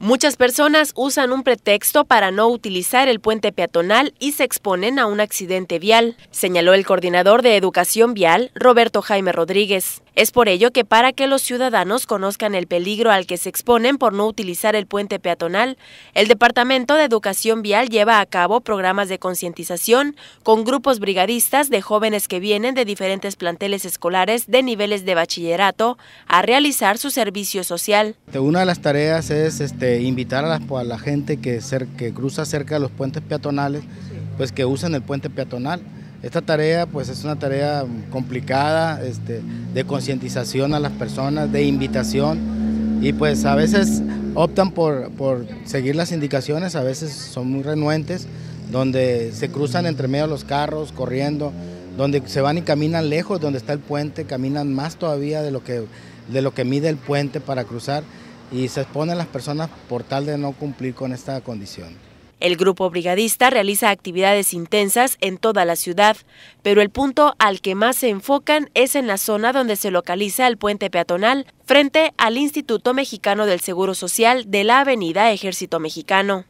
Muchas personas usan un pretexto para no utilizar el puente peatonal y se exponen a un accidente vial, señaló el coordinador de Educación Vial, Roberto Jaime Rodríguez. Es por ello que para que los ciudadanos conozcan el peligro al que se exponen por no utilizar el puente peatonal, el Departamento de Educación Vial lleva a cabo programas de concientización con grupos brigadistas de jóvenes que vienen de diferentes planteles escolares de niveles de bachillerato a realizar su servicio social. Este, una de las tareas es este, invitar a la, gente que, que cruza cerca de los puentes peatonales, pues que usen el puente peatonal esta tarea pues es una tarea complicada, este, de concientización a las personas, de invitación y pues a veces optan por, seguir las indicaciones, a veces son muy renuentes, donde se cruzan entre medio los carros corriendo, donde se van y caminan lejos, donde está el puente, caminan más todavía de de lo que mide el puente para cruzar y se exponen las personas por tal de no cumplir con esta condición. El grupo brigadista realiza actividades intensas en toda la ciudad, pero el punto al que más se enfocan es en la zona donde se localiza el puente peatonal frente al Instituto Mexicano del Seguro Social de la Avenida Ejército Mexicano.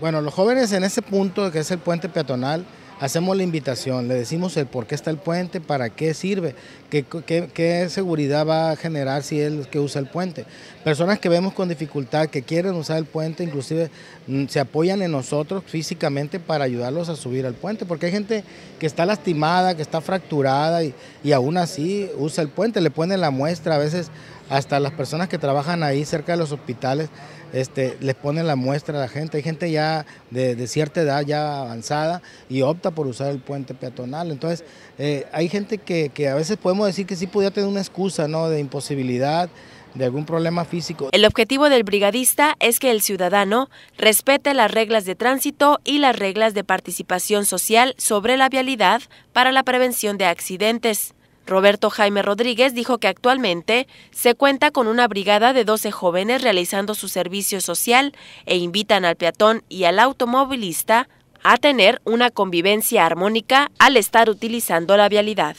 Bueno, los jóvenes en ese punto que es el puente peatonal hacemos la invitación, le decimos el por qué está el puente, para qué sirve, qué, seguridad va a generar si él que usa el puente. Personas que vemos con dificultad, que quieren usar el puente, inclusive mm, se apoyan en nosotros físicamente para ayudarlos a subir al puente, porque hay gente que está lastimada, que está fracturada y, aún así usa el puente, le ponen la muestra, a veces hasta las personas que trabajan ahí cerca de los hospitales, este, les ponen la muestra a la gente, hay gente ya de, de cierta edad, ya avanzada, y opta por usar el puente peatonal. Entonces, eh, hay gente que, a veces podemos decir que sí podía tener una excusa, ¿no? De imposibilidad, de algún problema físico. El objetivo del brigadista es que el ciudadano respete las reglas de tránsito y las reglas de participación social sobre la vialidad para la prevención de accidentes. Roberto Jaime Rodríguez dijo que actualmente se cuenta con una brigada de 12 jóvenes realizando su servicio social e invitan al peatón y al automovilista a tener una convivencia armónica al estar utilizando la vialidad.